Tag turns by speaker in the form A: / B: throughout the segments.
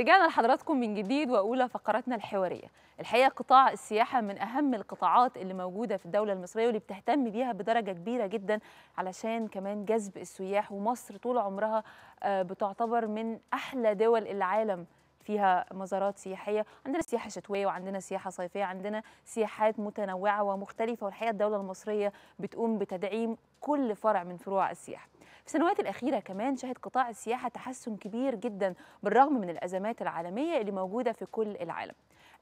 A: رجعنا لحضراتكم من جديد واولى فقراتنا الحواريه الحقيقه قطاع السياحه من اهم القطاعات اللي موجوده في الدوله المصريه واللي بتهتم بيها بدرجه كبيره جدا علشان كمان جذب السياح ومصر طول عمرها آه، بتعتبر من احلى دول العالم فيها مزارات سياحيه عندنا سياحه شتويه وعندنا سياحه صيفيه عندنا سياحات متنوعه ومختلفه والحقيقه الدوله المصريه بتقوم بتدعيم كل فرع من فروع السياحه في السنوات الأخيرة كمان شهد قطاع السياحة تحسن كبير جدا بالرغم من الأزمات العالمية اللي موجودة في كل العالم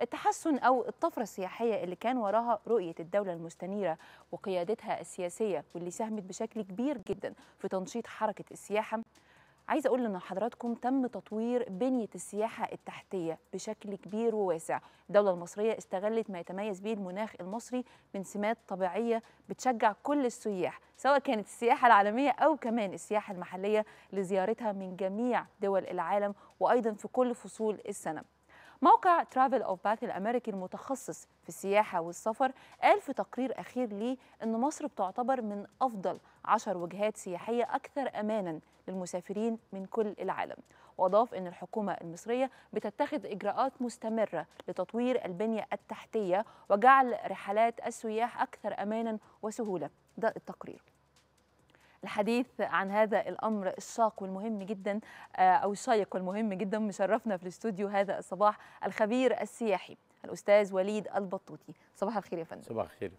A: التحسن أو الطفرة السياحية اللي كان وراها رؤية الدولة المستنيرة وقيادتها السياسية واللي ساهمت بشكل كبير جدا في تنشيط حركة السياحة عايزه اقول ان حضراتكم تم تطوير بنيه السياحه التحتيه بشكل كبير وواسع الدوله المصريه استغلت ما يتميز به المناخ المصري من سمات طبيعيه بتشجع كل السياح سواء كانت السياحه العالميه او كمان السياحه المحليه لزيارتها من جميع دول العالم وايضا في كل فصول السنه موقع ترافل اوف باك الامريكي المتخصص في السياحه والسفر قال في تقرير اخير ليه ان مصر بتعتبر من افضل عشر وجهات سياحيه اكثر امانا للمسافرين من كل العالم واضاف ان الحكومه المصريه بتتخذ اجراءات مستمره لتطوير البنيه التحتيه وجعل رحلات السياح اكثر امانا وسهوله ده التقرير الحديث عن هذا الامر الشاق والمهم جدا آه، او الشيق والمهم جدا مشرفنا في الاستوديو هذا الصباح الخبير السياحي الاستاذ وليد البطوطي صباح الخير يا فندم صباح الخير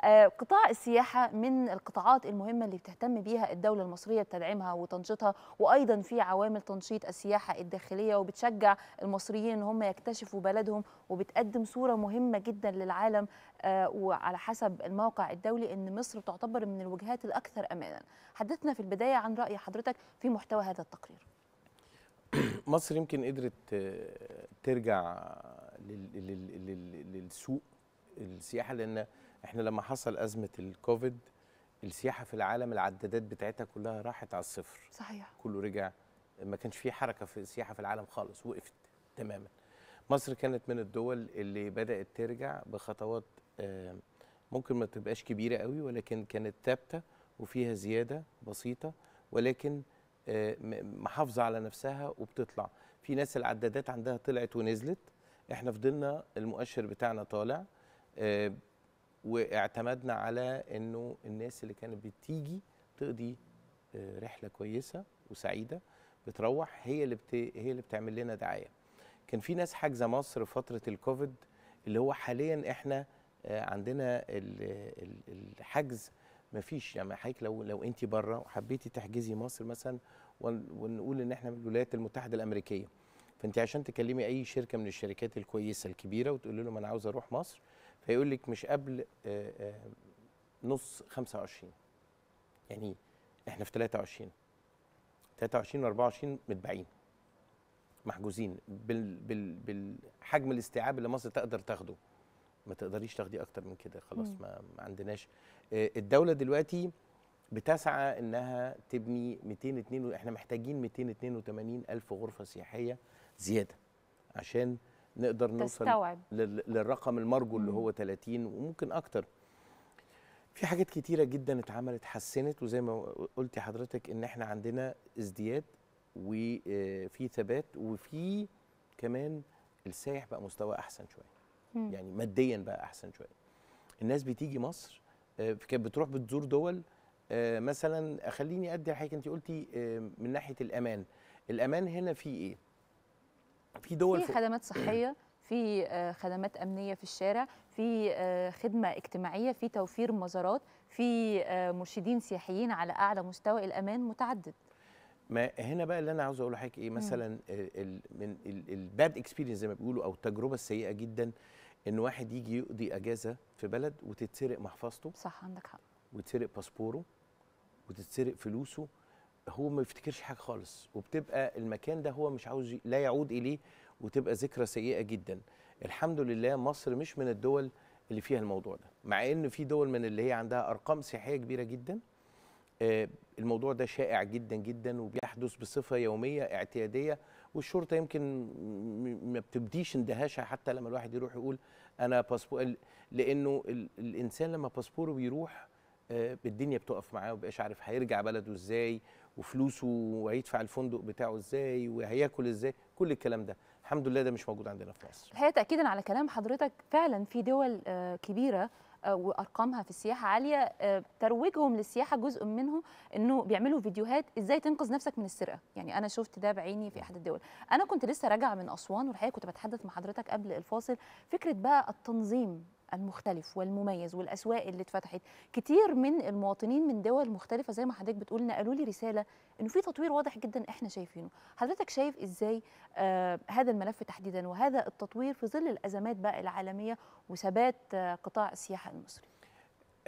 A: آه، قطاع السياحه من القطاعات المهمه اللي بتهتم بيها الدوله المصريه بتدعمها وتنشيطها وايضا في عوامل تنشيط السياحه الداخليه وبتشجع المصريين ان هم يكتشفوا بلدهم وبتقدم صوره مهمه جدا للعالم آه، وعلى حسب الموقع الدولي ان مصر تعتبر من الوجهات الاكثر امانا حدثنا في البدايه عن راي حضرتك في محتوى هذا التقرير
B: مصر يمكن قدرت آه، ترجع للسوق السياحه لان احنا لما حصل ازمه الكوفيد السياحه في العالم العدادات بتاعتها كلها راحت على الصفر صحيح كله رجع ما كانش في حركه في السياحه في العالم خالص وقفت تماما مصر كانت من الدول اللي بدات ترجع بخطوات ممكن ما تبقاش كبيره قوي ولكن كانت ثابته وفيها زياده بسيطه ولكن آه، محافظه على نفسها وبتطلع في ناس العدادات عندها طلعت ونزلت احنا فضلنا المؤشر بتاعنا طالع آه، واعتمدنا على انه الناس اللي كانت بتيجي تقضي آه، رحله كويسه وسعيده بتروح هي اللي بت... هي اللي بتعمل لنا دعايه كان في ناس حاجزه مصر فتره الكوفيد اللي هو حاليا احنا آه، عندنا الحجز يعني ما فيش يعني حضرتك لو لو انت بره وحبيتي تحجزي مصر مثلا ونقول ان احنا من الولايات المتحده الامريكيه فانت عشان تكلمي اي شركه من الشركات الكويسه الكبيره وتقول لهم انا عاوز اروح مصر فيقول لك مش قبل آه، آه، نص 25 يعني احنا في 23 23 و 24 متباعين محجوزين بال بال بالحجم الاستيعاب اللي مصر تقدر تاخده ما تقدريش تاخدي اكتر من كده خلاص ما, ما عندناش آه، الدوله دلوقتي بتسعى انها تبني 202 احنا محتاجين 282 الف غرفه سياحيه زياده عشان نقدر نوصل تستوعب. للرقم المرجو اللي هو 30 وممكن اكتر في حاجات كتيره جدا اتعملت حسنت وزي ما قلتي حضرتك ان احنا عندنا ازدياد وفي آه، ثبات وفي كمان السايح بقى مستواه احسن شويه يعني ماديا بقى احسن شويه الناس بتيجي مصر آه، كانت بتروح بتزور دول آه، مثلا خليني ادي حضرتك انت قلتي من ناحيه الامان الامان هنا في ايه في دول في خدمات
A: صحيه في آه، خدمات امنيه في الشارع في آه، خدمه اجتماعيه في توفير مزارات في آه، مرشدين سياحيين على اعلى مستوى الامان متعدد
B: ما هنا بقى اللي انا عاوز اقول لحضرتك ايه مثلا الـ من الباد اكسبيرينس زي ما بيقولوا او التجربه السيئه جدا ان واحد يجي يقضي اجازه في بلد وتتسرق محفظته صح عندك حق وتتسرق باسبوره وتتسرق فلوسه هو ما يفتكرش حاجه خالص وبتبقى المكان ده هو مش عاوز لا يعود اليه وتبقى ذكرى سيئه جدا الحمد لله مصر مش من الدول اللي فيها الموضوع ده مع ان في دول من اللي هي عندها ارقام سياحيه كبيره جدا آه، الموضوع ده شائع جدا جدا وبيحدث بصفه يوميه اعتياديه والشرطه يمكن ما بتبديش اندهاشها حتى لما الواحد يروح يقول انا باسبور لانه الانسان لما باسبوره بيروح آه، الدنيا بتقف معاه ومبقاش عارف هيرجع بلده ازاي وفلوسه وهيدفع الفندق بتاعه ازاي وهياكل ازاي كل الكلام ده الحمد لله ده مش موجود عندنا في مصر
A: الحقيقه تاكيدا على كلام حضرتك فعلا في دول آه، كبيره آه، وارقامها في السياحه عاليه آه، ترويجهم للسياحه جزء منه انه بيعملوا فيديوهات ازاي تنقذ نفسك من السرقه يعني انا شفت ده بعيني في احد الدول انا كنت لسه راجعه من اسوان والحقيقه كنت بتحدث مع حضرتك قبل الفاصل فكره بقى التنظيم المختلف والمميز والاسواق اللي اتفتحت كتير من المواطنين من دول مختلفه زي ما حضرتك بتقول نقلوا لي رساله انه في تطوير واضح جدا احنا شايفينه حضرتك شايف ازاي آه هذا الملف تحديدا وهذا التطوير في ظل الازمات بقى العالميه وثبات آه قطاع السياحه المصري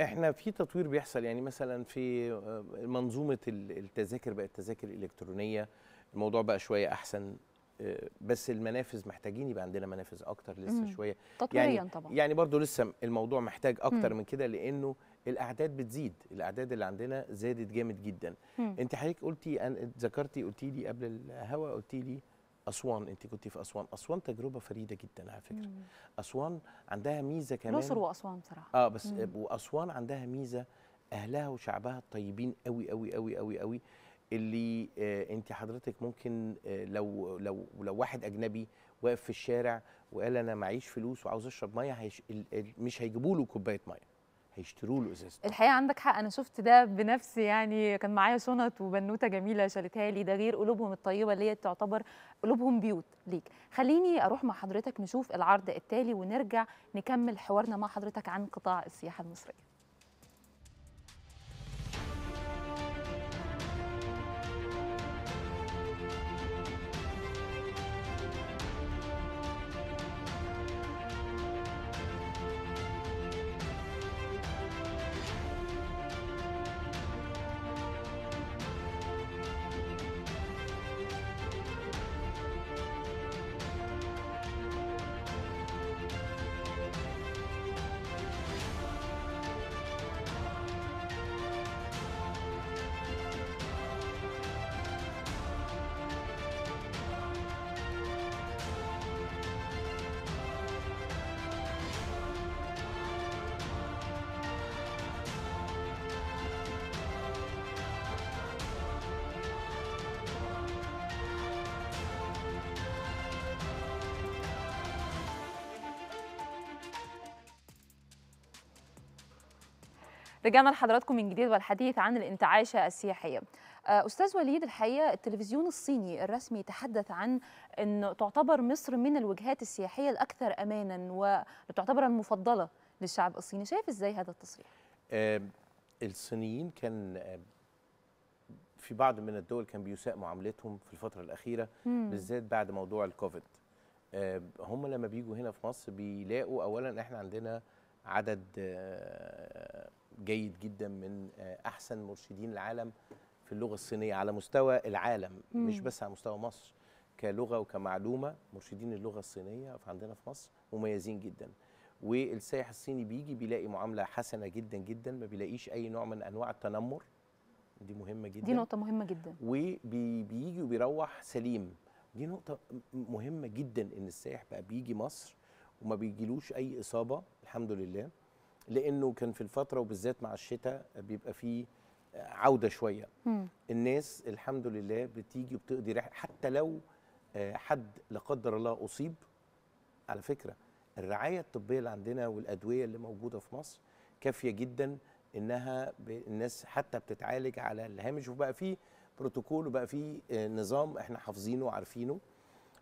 B: احنا في تطوير بيحصل يعني مثلا في آه، منظومه التذاكر بقت تذاكر الكترونيه الموضوع بقى شويه احسن آه، بس المنافذ محتاجين يبقى عندنا منافذ اكتر لسه مم. شويه تطويريا يعني طبعا يعني برضو لسه الموضوع محتاج اكتر مم. من كده لانه الاعداد بتزيد الاعداد اللي عندنا زادت جامد جدا مم. انت حضرتك قلتي ذكرتي قلتي لي قبل الهوا قلتي لي اسوان انت كنت في اسوان اسوان تجربه فريده جدا على فكره مم. اسوان عندها ميزه كمان مصر
A: واسوان بصراحه اه بس مم.
B: واسوان عندها ميزه اهلها وشعبها الطيبين قوي قوي قوي قوي قوي اللي آه، انت حضرتك ممكن آه، لو لو لو واحد اجنبي واقف في الشارع وقال انا معيش فلوس وعاوز اشرب ميه هيش مش هيجيبوا له كوبايه ميه هيشتروا له ازازه
A: الحقيقه عندك حق انا شفت ده بنفسي يعني كان معايا شنط وبنوته جميله شالتها لي ده غير قلوبهم الطيبه اللي هي تعتبر قلوبهم بيوت ليك خليني اروح مع حضرتك نشوف العرض التالي ونرجع نكمل حوارنا مع حضرتك عن قطاع السياحه المصريه رجعنا لحضراتكم من جديد والحديث عن الانتعاشة السياحية آه، أستاذ وليد الحقيقة التلفزيون الصيني الرسمي تحدث عن أن تعتبر مصر من الوجهات السياحية الأكثر أمانا وتعتبر المفضلة للشعب الصيني شايف إزاي هذا التصريح؟
B: آه، الصينيين كان آه، في بعض من الدول كان بيساء معاملتهم في الفترة الأخيرة بالذات بعد موضوع الكوفيد هم لما بيجوا هنا في مصر بيلاقوا أولا إحنا عندنا عدد جيد جدا من آه، احسن مرشدين العالم في اللغه الصينيه على مستوى العالم مم. مش بس على مستوى مصر كلغه وكمعلومه مرشدين اللغه الصينيه عندنا في مصر مميزين جدا والسائح الصيني بيجي بيلاقي معامله حسنه جدا جدا ما بيلاقيش اي نوع من انواع التنمر دي مهمه جدا دي نقطه مهمه جدا وبيجي وبيروح سليم دي نقطه مهمه جدا ان السائح بقى بيجي مصر وما بيجيلوش اي اصابه الحمد لله لانه كان في الفتره وبالذات مع الشتاء بيبقى فيه عوده شويه مم. الناس الحمد لله بتيجي وبتقضي رحله حتى لو آه، حد لا قدر الله اصيب على فكره الرعايه الطبيه اللي عندنا والادويه اللي موجوده في مصر كافيه جدا انها الناس حتى بتتعالج على الهامش وبقى فيه بروتوكول وبقى فيه آه، نظام احنا حافظينه وعارفينه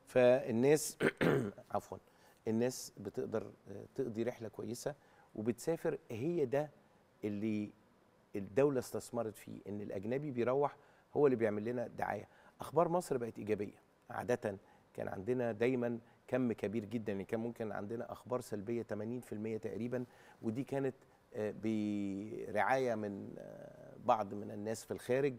B: فالناس عفوا الناس بتقدر آه، تقضي رحله كويسه وبتسافر هي ده اللي الدوله استثمرت فيه ان الاجنبي بيروح هو اللي بيعمل لنا دعايه اخبار مصر بقت ايجابيه عاده كان عندنا دايما كم كبير جدا يعني كان ممكن عندنا اخبار سلبيه 80% تقريبا ودي كانت آه، برعايه من آه، بعض من الناس في الخارج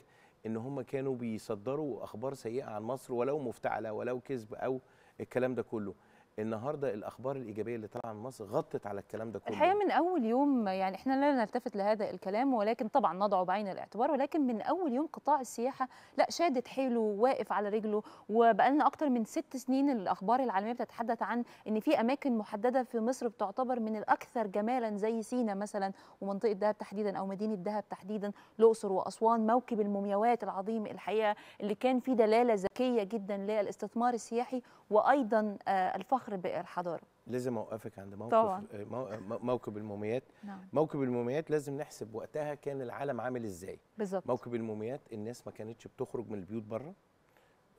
B: ان هم كانوا بيصدروا اخبار سيئه عن مصر ولو مفتعله ولو كذب او الكلام ده كله النهارده الاخبار الايجابيه اللي طالعه من مصر غطت على الكلام ده كله الحقيقه
A: من اول يوم يعني احنا لا نلتفت لهذا الكلام ولكن طبعا نضعه بعين الاعتبار ولكن من اول يوم قطاع السياحه لا شادت حيله واقف على رجله وبقى لنا اكتر من ست سنين الاخبار العالميه بتتحدث عن ان في اماكن محدده في مصر بتعتبر من الاكثر جمالا زي سينا مثلا ومنطقه دهب تحديدا او مدينه دهب تحديدا الاقصر واسوان موكب المومياوات العظيم الحقيقه اللي كان فيه دلاله ذكيه جدا للاستثمار السياحي وايضا آه، الفخر فخر بالحضاره
B: لازم اوقفك عند موقف طبعا. آه، موكب آه، الموميات نعم. موكب الموميات لازم نحسب وقتها كان العالم عامل ازاي بالظبط موكب الموميات الناس ما كانتش بتخرج من البيوت بره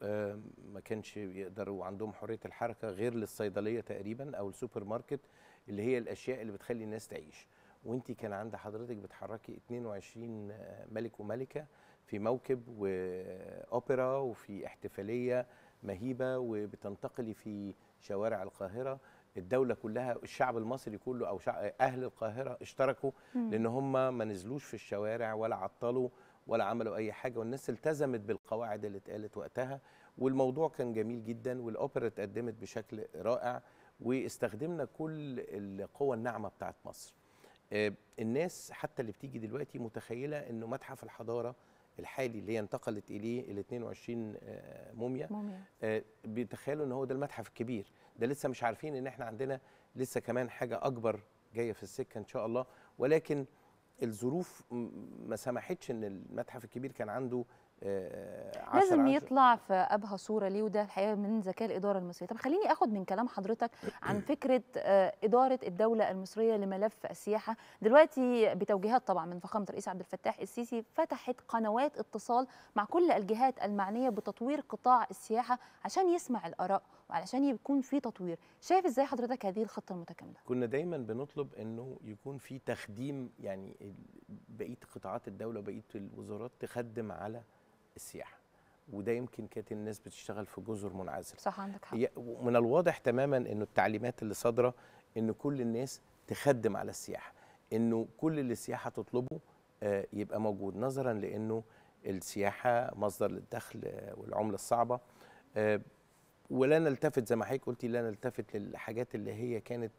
B: آه، ما كانش يقدروا عندهم حريه الحركه غير للصيدليه تقريبا او السوبر ماركت اللي هي الاشياء اللي بتخلي الناس تعيش وانت كان عند حضرتك بتحركي 22 ملك وملكه في موكب واوبرا وفي احتفاليه مهيبه وبتنتقلي في شوارع القاهره الدولة كلها الشعب المصري كله أو أهل القاهرة اشتركوا مم. لأن هم ما نزلوش في الشوارع ولا عطلوا ولا عملوا أي حاجة والناس التزمت بالقواعد اللي اتقالت وقتها والموضوع كان جميل جدا والأوبرا اتقدمت بشكل رائع واستخدمنا كل القوى الناعمة بتاعت مصر آه، الناس حتى اللي بتيجي دلوقتي متخيلة أنه متحف الحضارة الحالي اللي هي انتقلت اليه ال 22 آه، موميا, موميا. آه، بيتخيلوا ان هو ده المتحف الكبير ده لسه مش عارفين ان احنا عندنا لسه كمان حاجه اكبر جايه في السكه ان شاء الله ولكن الظروف ما سمحتش ان المتحف الكبير كان عنده آه، آه، عشر لازم عشر.
A: يطلع في ابهى صوره ليه وده الحقيقه من ذكاء الاداره المصريه طب خليني اخد من كلام حضرتك عن فكره آه، اداره الدوله المصريه لملف السياحه دلوقتي بتوجيهات طبعا من فخامه الرئيس عبد الفتاح السيسي فتحت قنوات اتصال مع كل الجهات المعنيه بتطوير قطاع السياحه عشان يسمع الاراء وعلشان يكون في تطوير شايف ازاي حضرتك هذه الخطه المتكامله
B: كنا دايما بنطلب انه يكون في تخديم يعني بقيه قطاعات الدوله وبقيه الوزارات تخدم على السياحه وده يمكن كانت الناس بتشتغل في جزر منعزله
A: صح عندك حق من
B: الواضح تماما انه التعليمات اللي صادره ان كل الناس تخدم على السياحه انه كل اللي السياحه تطلبه آه، يبقى موجود نظرا لانه السياحه مصدر للدخل آه، والعمله الصعبه آه، ولا نلتفت زي ما حضرتك قلتي لا نلتفت للحاجات اللي هي كانت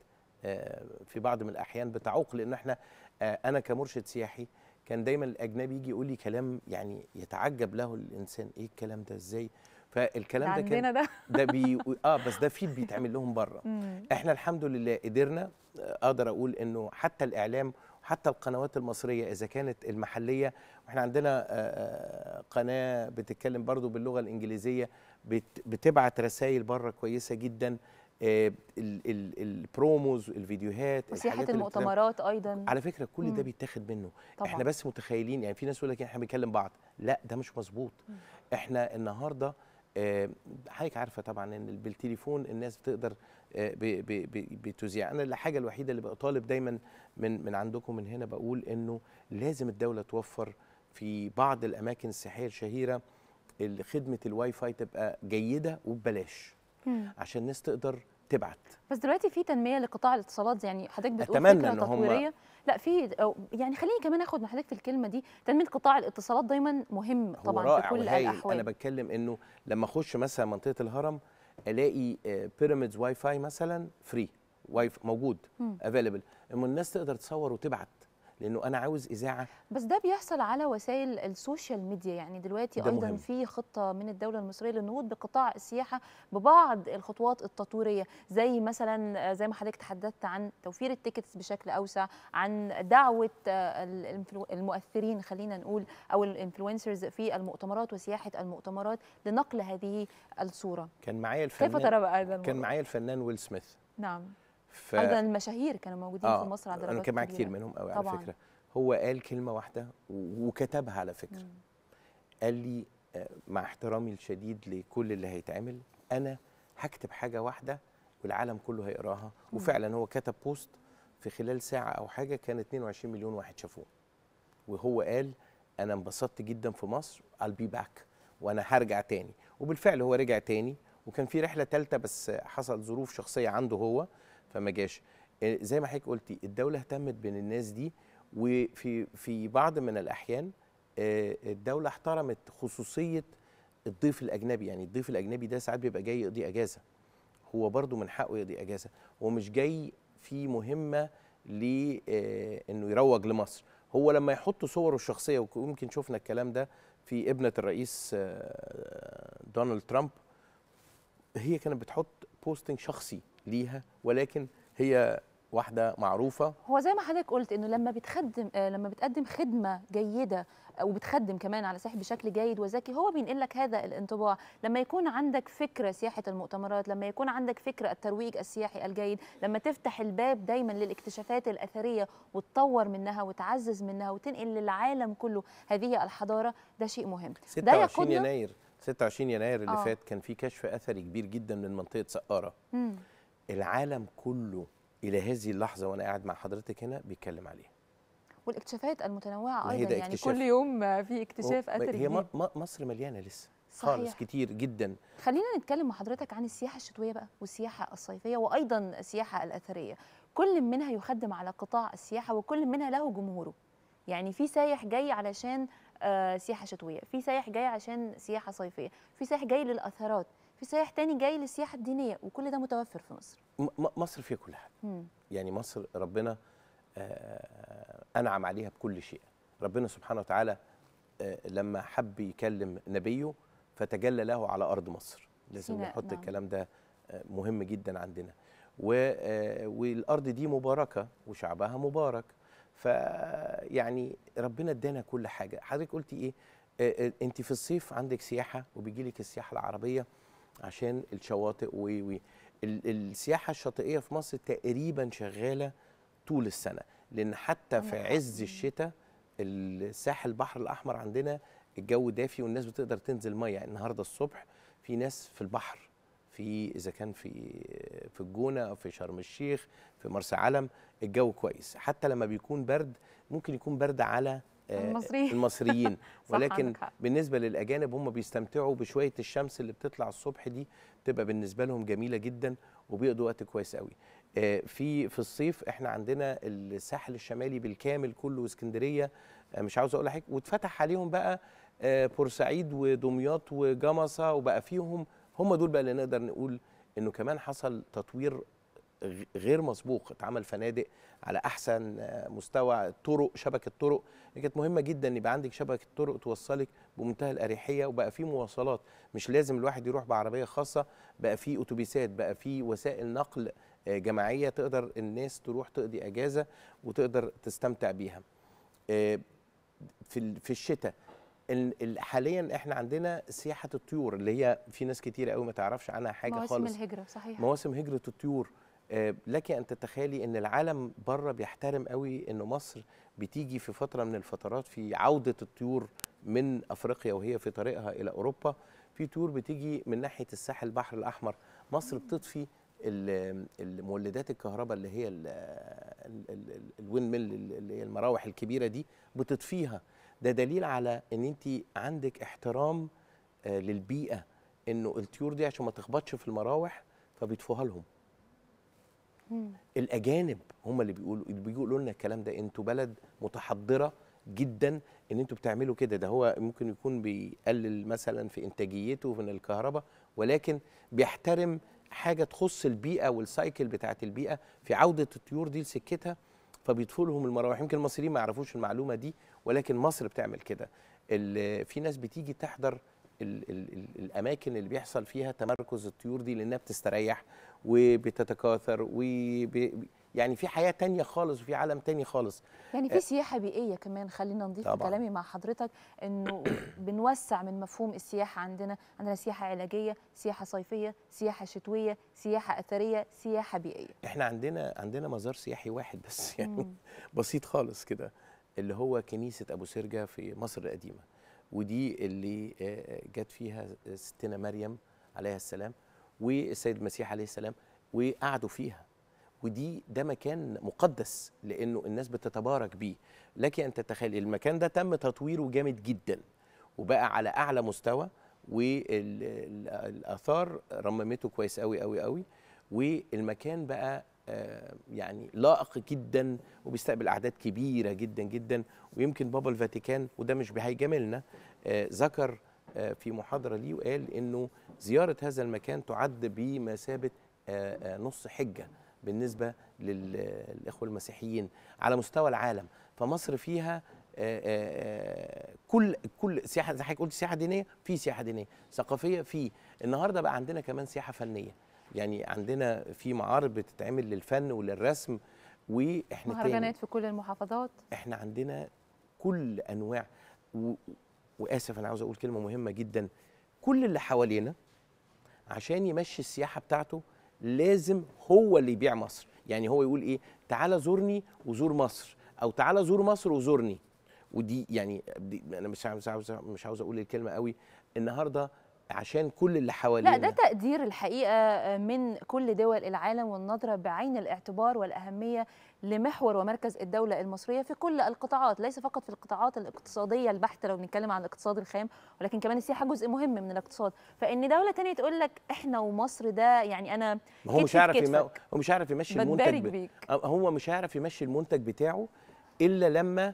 B: في بعض من الاحيان بتعوق لان احنا انا كمرشد سياحي كان دايما الاجنبي يجي يقول لي كلام يعني يتعجب له الانسان ايه الكلام ده ازاي فالكلام ده كان ده ده بي اه بس ده فيد بيتعمل لهم بره احنا الحمد لله قدرنا آه، اقدر اقول انه حتى الاعلام حتى القنوات المصرية إذا كانت المحلية وإحنا عندنا آه، آه، قناة بتتكلم برضو باللغة الإنجليزية بتبعت رسائل بره كويسة جدا آه، البروموز الفيديوهات وسياحه المؤتمرات
A: ايضا على
B: فكره كل ده بيتاخد منه طبعا. احنا بس متخيلين يعني في ناس يقول لك احنا بنكلم بعض لا ده مش مظبوط احنا النهارده آه، حضرتك عارفه طبعا ان بالتليفون الناس بتقدر آه، بتذيع انا الحاجه الوحيده اللي بطالب دايما من من عندكم من هنا بقول انه لازم الدوله توفر في بعض الاماكن السياحيه الشهيره خدمه الواي فاي تبقى جيده وببلاش عشان الناس تقدر تبعت
A: بس دلوقتي في تنميه لقطاع الاتصالات يعني حضرتك بتقول أتمنى فكره إن تطويريه هم... لا في يعني خليني كمان اخد من حضرتك في الكلمه دي تنميه قطاع الاتصالات دايما مهم طبعا في كل الاحوال انا
B: بتكلم انه لما اخش مثلا منطقه الهرم الاقي بيراميدز واي فاي مثلا فري واي موجود افيلبل الناس تقدر تصور وتبعت لانه انا عاوز اذاعه
A: بس ده بيحصل على وسائل السوشيال ميديا يعني دلوقتي ايضا مهم. في خطه من الدوله المصريه للنهوض بقطاع السياحه ببعض الخطوات التطويريه زي مثلا زي ما حضرتك تحدثت عن توفير التيكتس بشكل اوسع عن دعوه آه، المؤثرين خلينا نقول او الانفلونسرز في المؤتمرات وسياحه المؤتمرات لنقل هذه الصوره
B: كان معايا الفنان كيف ترى بقى كان معايا الفنان ويل سميث
A: نعم ف... ايضا المشاهير كانوا موجودين آه في مصر عند انا كان معايا كتير منهم قوي على فكره
B: هو قال كلمه واحده وكتبها على فكره قال لي آه، مع احترامي الشديد لكل اللي هيتعمل انا هكتب حاجه واحده والعالم كله هيقراها مم. وفعلا هو كتب بوست في خلال ساعه او حاجه كان 22 مليون واحد شافوه وهو قال انا انبسطت جدا في مصر I'll be back وانا هرجع تاني وبالفعل هو رجع تاني وكان في رحله ثالثه بس حصل ظروف شخصيه عنده هو فما جاش آه، زي ما حضرتك قلتي الدوله اهتمت بين الناس دي وفي في بعض من الاحيان آه، الدوله احترمت خصوصيه الضيف الاجنبي يعني الضيف الاجنبي ده ساعات بيبقى جاي يقضي اجازه هو برضه من حقه يقضي اجازه هو مش جاي في مهمه لانه انه يروج لمصر هو لما يحط صوره الشخصيه ويمكن شفنا الكلام ده في ابنه الرئيس آه، دونالد ترامب هي كانت بتحط بوستنج شخصي ليها ولكن هي واحده معروفه
A: هو زي ما حضرتك قلت انه لما بتخدم آه، لما بتقدم خدمه جيده آه، وبتخدم كمان على الساحل بشكل جيد وذكي هو بينقل لك هذا الانطباع لما يكون عندك فكره سياحه المؤتمرات لما يكون عندك فكره الترويج السياحي الجيد لما تفتح الباب دايما للاكتشافات الاثريه وتطور منها وتعزز منها وتنقل للعالم كله هذه الحضاره ده شيء مهم 26 ده يناير
B: 26 يناير اللي آه. فات كان في كشف اثري كبير جدا من منطقه سقاره مم. العالم كله الى هذه اللحظه وانا قاعد مع حضرتك هنا بيتكلم عليها
A: والاكتشافات المتنوعه ايضا يعني اكتشاف. كل يوم في اكتشاف اثري هي جديد.
B: مصر مليانه لسه صحيح. خالص كتير جدا
A: خلينا نتكلم مع حضرتك عن السياحه الشتويه بقى والسياحه الصيفيه وايضا السياحه الاثريه كل منها يخدم على قطاع السياحه وكل منها له جمهوره يعني في سايح جاي علشان آه، سياحه شتويه في سايح جاي عشان سياحه صيفيه في سايح جاي للاثارات في سياح تاني جاي للسياحه الدينيه وكل ده متوفر في مصر
B: مصر فيها كل حاجه مم. يعني مصر ربنا آه، انعم عليها بكل شيء ربنا سبحانه وتعالى آه، لما حب يكلم نبيه فتجلى له على ارض مصر لازم نحط نعم. الكلام ده آه، مهم جدا عندنا والارض دي مباركه وشعبها مبارك فيعني ربنا ادانا كل حاجه حضرتك قلتي ايه انت في الصيف عندك سياحه وبيجي لك السياحه العربيه عشان الشواطئ و السياحه الشاطئيه في مصر تقريبا شغاله طول السنه لان حتى في عز الشتاء الساحل البحر الاحمر عندنا الجو دافي والناس بتقدر تنزل ميه يعني النهارده الصبح في ناس في البحر في اذا كان في في الجونه أو في شرم الشيخ في مرسى علم الجو كويس حتى لما بيكون برد ممكن يكون برد على المصريين المصريين ولكن بالنسبه للاجانب هم بيستمتعوا بشويه الشمس اللي بتطلع الصبح دي بتبقى بالنسبه لهم جميله جدا وبيقضوا وقت كويس قوي آه، في في الصيف احنا عندنا الساحل الشمالي بالكامل كله واسكندريه آه، مش عاوز اقول حاجه واتفتح عليهم بقى آه، بورسعيد ودمياط وجمصه وبقى فيهم هم دول بقى اللي نقدر نقول انه كمان حصل تطوير غير مسبوق اتعمل فنادق على احسن مستوى طرق شبكه طرق كانت مهمه جدا ان يبقى عندك شبكه طرق توصلك بمنتهى الاريحيه وبقى في مواصلات مش لازم الواحد يروح بعربيه خاصه بقى في اتوبيسات بقى في وسائل نقل آه، جماعيه تقدر الناس تروح تقضي اجازه وتقدر تستمتع بيها آه، في في الشتاء حاليا احنا عندنا سياحه الطيور اللي هي في ناس كتير قوي ما تعرفش عنها حاجه مواسم خالص مواسم الهجره صحيح مواسم هجره الطيور آه، لك ان تتخيلي ان العالم بره بيحترم قوي ان مصر بتيجي في فتره من الفترات في عوده الطيور من افريقيا وهي في طريقها الى اوروبا في طيور بتيجي من ناحيه الساحل البحر الاحمر مصر بتطفي المولدات الكهرباء اللي هي الوين ميل اللي هي المراوح الكبيره دي بتطفيها ده دليل على ان انت عندك احترام آه، للبيئه انه الطيور دي عشان ما تخبطش في المراوح فبيطفوها لهم مم. الاجانب هم اللي بيقولوا اللي بيجوا يقولوا لنا الكلام ده انتوا بلد متحضره جدا ان انتوا بتعملوا كده ده هو ممكن يكون بيقلل مثلا في انتاجيته من الكهرباء ولكن بيحترم حاجه تخص البيئه والسايكل بتاعه البيئه في عوده الطيور دي لسكتها فبيطفوا لهم المراوح يمكن المصريين ما يعرفوش المعلومه دي ولكن مصر بتعمل كده في ناس بتيجي تحضر ال ال الاماكن اللي بيحصل فيها تمركز الطيور دي لانها بتستريح وبتتكاثر و يعني في حياه تانية خالص وفي عالم تاني خالص يعني في آه. سياحه
A: بيئيه كمان خلينا نضيف طبعا. كلامي مع حضرتك انه بنوسع من مفهوم السياحه عندنا عندنا سياحه علاجيه سياحه صيفيه سياحه شتويه سياحه اثريه سياحه بيئيه
B: احنا عندنا عندنا مزار سياحي واحد بس يعني بسيط خالص كده اللي هو كنيسه ابو سرجه في مصر القديمه ودي اللي آه، آه، جت فيها ستنا مريم عليها السلام والسيد المسيح عليه السلام وقعدوا فيها ودي ده مكان مقدس لانه الناس بتتبارك بيه لكن ان تتخيل المكان ده تم تطويره جامد جدا وبقى على اعلى مستوى والاثار رممته كويس قوي قوي قوي والمكان بقى آه، يعني لائق جدا وبيستقبل اعداد كبيره جدا جدا ويمكن بابا الفاتيكان وده مش بهيجاملنا آه، ذكر آه، في محاضره ليه وقال انه زياره هذا المكان تعد بمثابه نص حجه بالنسبه للاخوه المسيحيين على مستوى العالم فمصر فيها كل كل سياحه زي حضرتك قلت سياحه دينيه في سياحه دينيه ثقافيه في النهارده بقى عندنا كمان سياحه فنيه يعني عندنا في معارض بتتعمل للفن وللرسم واحنا مهرجانات
A: في كل المحافظات
B: احنا عندنا كل انواع و... واسف انا عاوز اقول كلمه مهمه جدا كل اللي حوالينا عشان يمشي السياحه بتاعته لازم هو اللي يبيع مصر يعني هو يقول ايه تعالى زورني وزور مصر او تعالى زور مصر وزورني ودي يعني دي انا مش عاوز مش عاوز اقول الكلمه قوي النهارده عشان كل اللي حوالينا لا ده
A: تقدير الحقيقه آه، من كل دول العالم والنظره بعين الاعتبار والاهميه لمحور ومركز الدوله المصريه في كل القطاعات ليس فقط في القطاعات الاقتصاديه البحته لو بنتكلم عن الاقتصاد الخام ولكن كمان السياحه جزء مهم من الاقتصاد فان دوله تانية تقول لك احنا ومصر ده يعني انا ما هو مش عارف يم... هو
B: مش عارف يمشي المنتج ب... أه، هو مش عارف يمشي المنتج بتاعه الا لما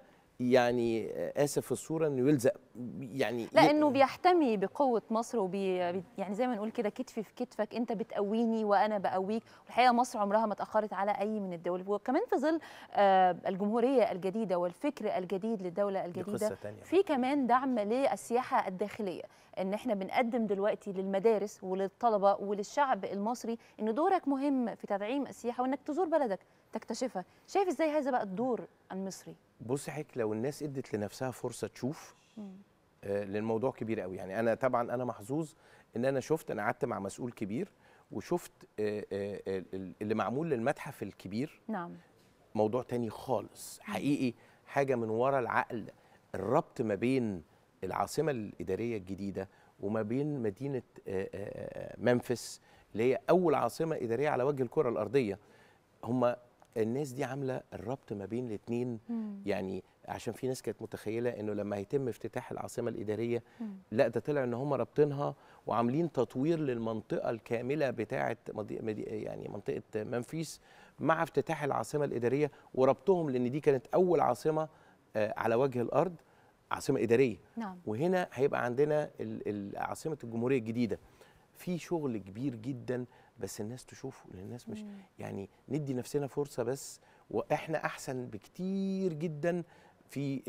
B: يعني اسف في الصوره يعني انه يلزق يعني لانه
A: ي... بيحتمي بقوه مصر وبي يعني زي ما نقول كده كتفي في كتفك انت بتقويني وانا بقويك والحقيقه مصر عمرها ما تاخرت على اي من الدول وكمان في ظل آه، الجمهوريه الجديده والفكر الجديد للدوله الجديده في كمان دعم للسياحه الداخليه ان احنا بنقدم دلوقتي للمدارس وللطلبه وللشعب المصري ان دورك مهم في تدعيم السياحه وانك تزور بلدك تكتشفها شايف ازاي هذا بقى الدور المصري
B: بصي حضرتك لو الناس ادت لنفسها فرصه تشوف آه للموضوع كبير قوي يعني انا طبعا انا محظوظ ان انا شفت انا قعدت مع مسؤول كبير وشفت آه آه اللي معمول للمتحف الكبير نعم موضوع تاني خالص حقيقي حاجه من ورا العقل الربط ما بين العاصمه الاداريه الجديده وما بين مدينه آه، آه، آه، منفس اللي هي اول عاصمه اداريه على وجه الكره الارضيه هم الناس دي عامله الربط ما بين الاثنين يعني عشان في ناس كانت متخيله انه لما هيتم افتتاح العاصمه الاداريه مم. لا ده طلع ان هم رابطينها وعاملين تطوير للمنطقه الكامله بتاعه يعني منطقه منفيس مع افتتاح العاصمه الاداريه وربطهم لان دي كانت اول عاصمه آه، على وجه الارض عاصمه اداريه نعم. وهنا هيبقى عندنا عاصمه الجمهوريه الجديده في شغل كبير جدا بس الناس تشوفه لان الناس مش يعني ندي نفسنا فرصه بس واحنا احسن بكتير جدا في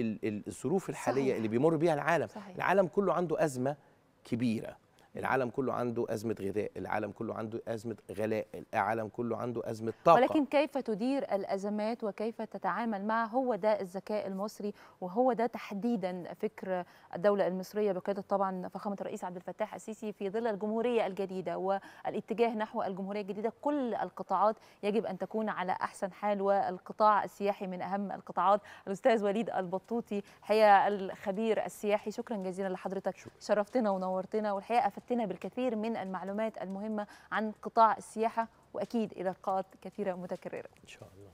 B: الظروف الحاليه صحيح. اللي بيمر بيها العالم صحيح. العالم كله عنده ازمه كبيره العالم كله عنده أزمة غذاء العالم كله عنده أزمة غلاء العالم كله عنده أزمة طاقة ولكن
A: كيف تدير الأزمات وكيف تتعامل معها هو ده الذكاء المصري وهو ده تحديدا فكر الدولة المصرية بقيادة طبعا فخامة الرئيس عبد الفتاح السيسي في ظل الجمهورية الجديدة والاتجاه نحو الجمهورية الجديدة كل القطاعات يجب أن تكون على أحسن حال والقطاع السياحي من أهم القطاعات الأستاذ وليد البطوطي هي الخبير السياحي شكرا جزيلا لحضرتك شكرا. شرفتنا ونورتنا والحقيقة أفتنا بالكثير من المعلومات المهمة عن قطاع السياحة وأكيد إلى لقاءات كثيرة متكررة إن شاء الله